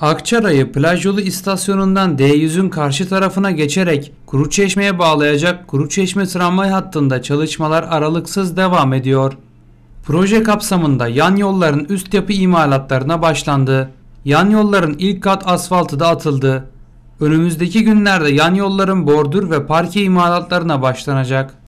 Akçaray'ı plaj yolu istasyonundan D100'ün karşı tarafına geçerek Kuruçeşme'ye bağlayacak Kuruçeşme tramvay hattında çalışmalar aralıksız devam ediyor. Proje kapsamında yan yolların üst yapı imalatlarına başlandı. Yan yolların ilk kat asfaltı da atıldı. Önümüzdeki günlerde yan yolların bordür ve parke imalatlarına başlanacak.